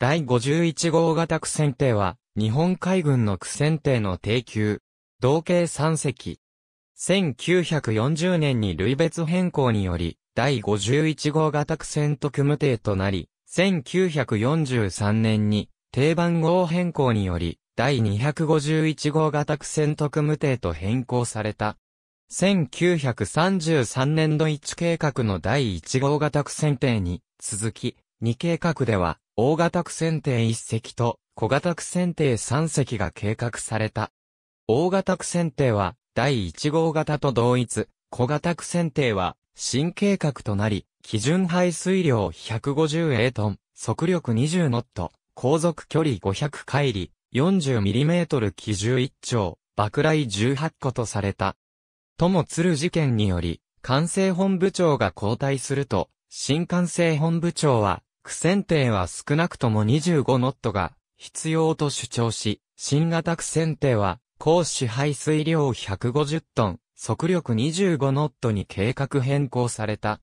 第51号型苦戦艇は、日本海軍の苦戦艇の定級、同系3隻。1940年に類別変更により、第51号型苦戦特無艇となり、1943年に定番号変更により、第251号型苦戦特無艇と変更された。1933年度1計画の第1号型苦戦艇に続き、二計画では、大型区選定一隻と小型区選定三隻が計画された。大型区選定は、第一号型と同一、小型区選定は、新計画となり、基準排水量 150A トン、速力20ノット、航続距離500海里、40mm 機準1丁、爆雷18個とされた。ともつる事件により、管制本部長が交代すると、新管制本部長は、苦戦艇は少なくとも25ノットが必要と主張し、新型苦戦艇は高支配水量150トン、速力25ノットに計画変更された。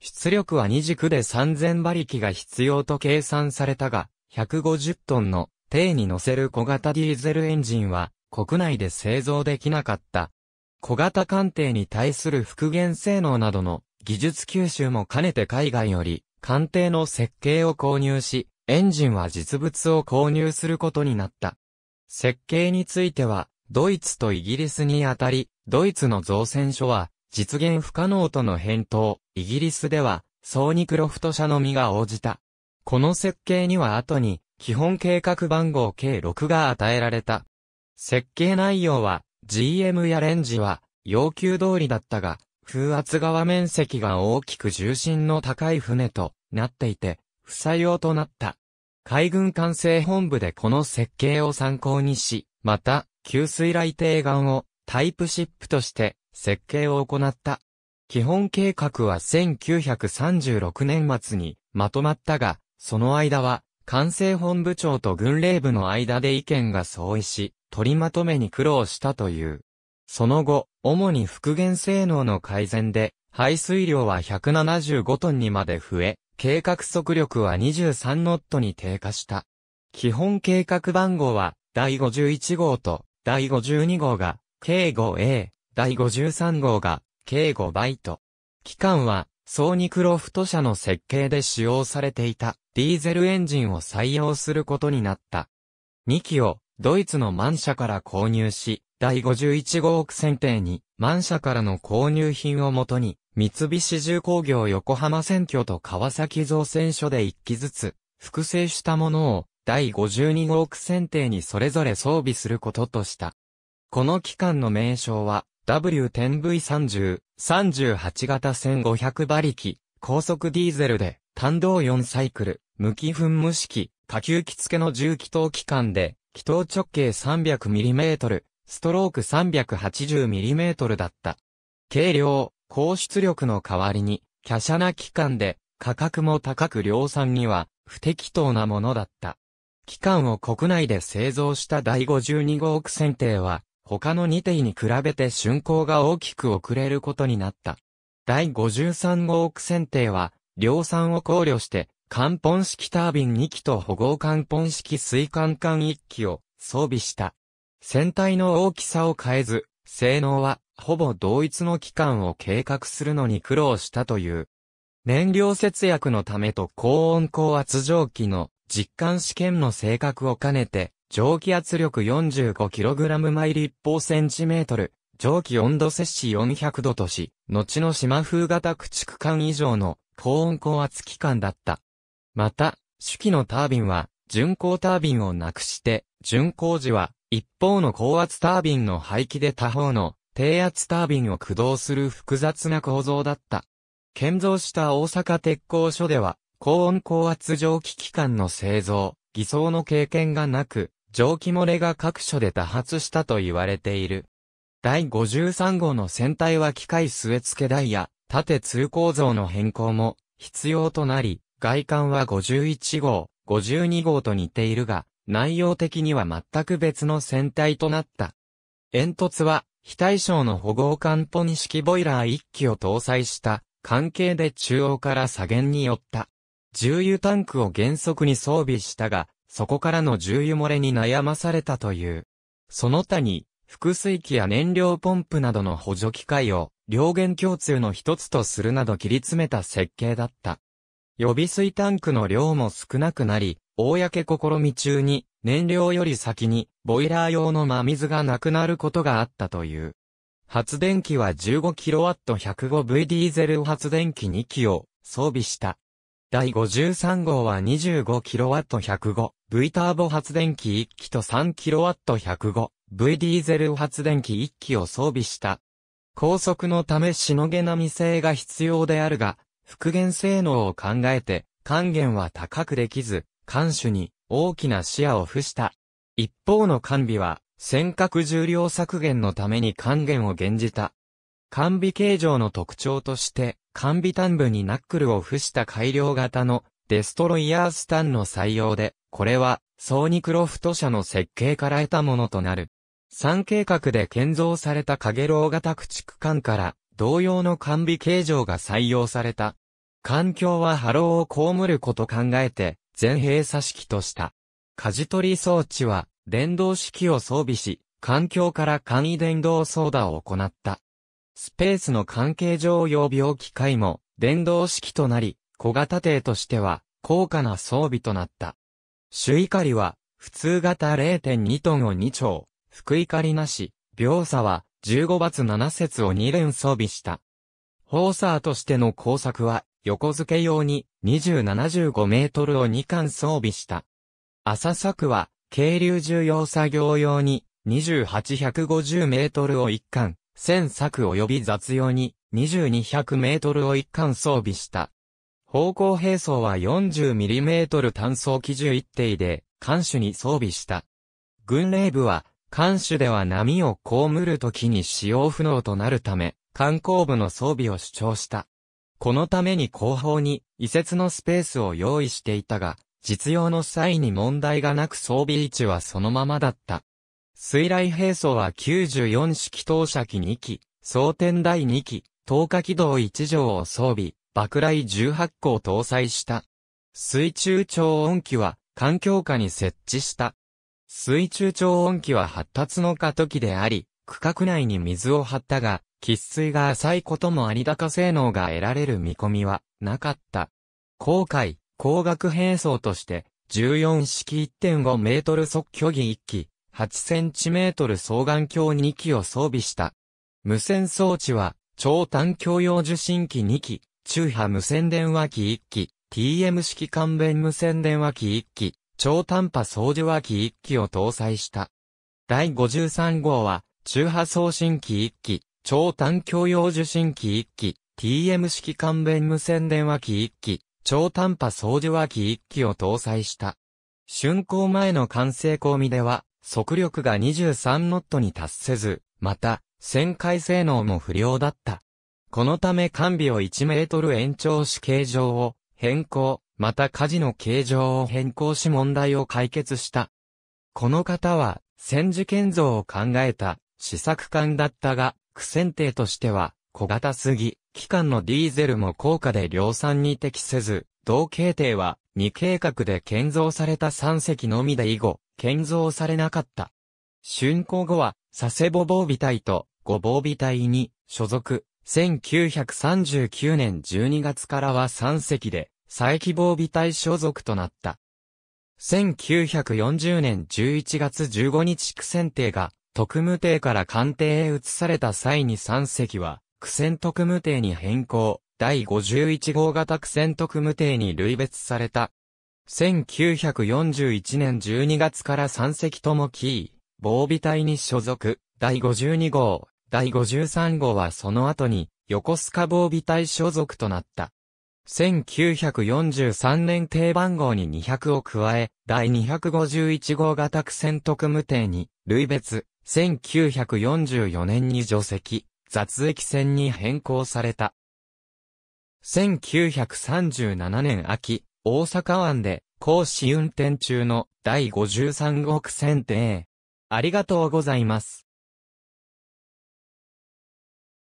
出力は二軸で3000馬力が必要と計算されたが、150トンの艇に乗せる小型ディーゼルエンジンは国内で製造できなかった。小型艦艇に対する復元性能などの技術吸収も兼ねて海外より艦艇の設計を購入し、エンジンは実物を購入することになった。設計については、ドイツとイギリスにあたり、ドイツの造船所は、実現不可能との返答、イギリスでは、ソーニクロフト社のみが応じた。この設計には後に、基本計画番号計6が与えられた。設計内容は、GM やレンジは、要求通りだったが、風圧側面積が大きく重心の高い船となっていて、不採用となった。海軍管制本部でこの設計を参考にし、また、給水雷艇岸をタイプシップとして設計を行った。基本計画は1936年末にまとまったが、その間は、管制本部長と軍令部の間で意見が相違し、取りまとめに苦労したという。その後、主に復元性能の改善で、排水量は175トンにまで増え、計画速力は23ノットに低下した。基本計画番号は、第51号と、第52号が、計 5A、第53号が、計5バイト。期間は、ソーニクロフト社の設計で使用されていた、ディーゼルエンジンを採用することになった。2機を、ドイツのマンから購入し、第51号億選定に、マンからの購入品をもとに、三菱重工業横浜選挙と川崎造船所で一機ずつ、複製したものを、第52号億選定にそれぞれ装備することとした。この機関の名称は、W10V30、38型1500馬力、高速ディーゼルで、単動4サイクル、無機噴無式、下級機付けの重機等機関で、気筒直径 300mm、ストローク 380mm だった。軽量、高出力の代わりに、華奢な機関で、価格も高く量産には、不適当なものだった。機関を国内で製造した第52号億選定は、他の2艇に比べて竣工が大きく遅れることになった。第53号億選定は、量産を考慮して、関本式タービン2機と保護関本式水管管1機を装備した。船体の大きさを変えず、性能はほぼ同一の期間を計画するのに苦労したという。燃料節約のためと高温高圧蒸気の実感試験の性格を兼ねて、蒸気圧力 45kg 毎立方センチメートル、蒸気温度摂氏400度とし、後の島風型駆逐艦以上の高温高圧機関だった。また、手機のタービンは、巡航タービンをなくして、巡航時は、一方の高圧タービンの排気で他方の低圧タービンを駆動する複雑な構造だった。建造した大阪鉄工所では、高温高圧蒸気機関の製造、偽装の経験がなく、蒸気漏れが各所で多発したと言われている。第53号の船体は機械据え付け台や、縦通構造の変更も必要となり、外観は51号、52号と似ているが、内容的には全く別の船体となった。煙突は、非対称の保護艦ポニ式ボイラー1機を搭載した、関係で中央から左舷に寄った。重油タンクを原則に装備したが、そこからの重油漏れに悩まされたという。その他に、複水機や燃料ポンプなどの補助機械を、両弦共通の一つとするなど切り詰めた設計だった。予備水タンクの量も少なくなり、公試み中に、燃料より先に、ボイラー用の真水がなくなることがあったという。発電機は 15kW105V ディーゼル発電機2機を装備した。第53号は 25kW105V ターボ発電機1機と 3kW105V ディーゼル発電機1機を装備した。高速のためしのげな未成が必要であるが、復元性能を考えて、還元は高くできず、艦首に大きな視野を付した。一方の艦尾は、尖閣重量削減のために還元を減じた。艦尾形状の特徴として、艦尾端部にナックルを付した改良型のデストロイヤースタンの採用で、これはソーニクロフト社の設計から得たものとなる。三計画で建造されたカゲロウ型駆逐艦から同様の完備形状が採用された。環境は波浪を被ること考えて、全閉鎖式とした。舵取り装置は、電動式を装備し、環境から簡易電動操舵を行った。スペースの関係上用病機械も、電動式となり、小型艇としては、高価な装備となった。主怒りは、普通型0.2トンを2丁、福怒りなし、秒差は15罰7節を2連装備した。ホーサーとしての工作は、横付け用に2075メートルを2巻装備した。浅作は、渓流重要作業用に2850メートルを1巻、1000作及び雑用に2200メートルを1巻装備した。方向並走は4 0トル単装機銃一定で、艦首に装備した。軍令部は、艦首では波を被る時に使用不能となるため、艦後部の装備を主張した。このために後方に移設のスペースを用意していたが、実用の際に問題がなく装備位置はそのままだった。水雷兵装は94式投射機2機、装填台2機、投下機動1乗を装備、爆雷18個を搭載した。水中超音機は環境下に設置した。水中超音機は発達の過渡期であり、区画内に水を張ったが、喫水が浅いことも有高性能が得られる見込みはなかった。航海、光学変装として、14式1.5メートル速距離1機、8センチメートル双眼鏡2機を装備した。無線装置は、超短鏡用受信機2機、中波無線電話機1機、TM 式関弁無線電話機1機、超短波送受話機1機を搭載した。第53号は、中波送信機1機、超短距用受信機1機、TM 式関弁無線電話機1機、超短波送受話機1機を搭載した。竣工前の完成込みでは、速力が23ノットに達せず、また、旋回性能も不良だった。このため完備を1メートル延長し形状を変更、また火事の形状を変更し問題を解決した。この方は、戦時建造を考えた、試作艦だったが、苦戦艇としては、小型すぎ、機関のディーゼルも高価で量産に適せず、同型艇は、未計画で建造された三隻のみで以後、建造されなかった。竣工後は、佐世保防備隊と、五防備隊に、所属、1939年12月からは三隻で、再希防備隊所属となった。1940年11月15日区選定が特務艇から官邸へ移された際に3隻は区選特務艇に変更、第51号型区選特務艇に類別された。1941年12月から3隻ともキー、防備隊に所属、第52号、第53号はその後に横須賀防備隊所属となった。1943年定番号に200を加え、第251号型区船特務艇に、類別、1944年に除籍、雑液船に変更された。1937年秋、大阪湾で、講師運転中の第53号区船艇。ありがとうございます。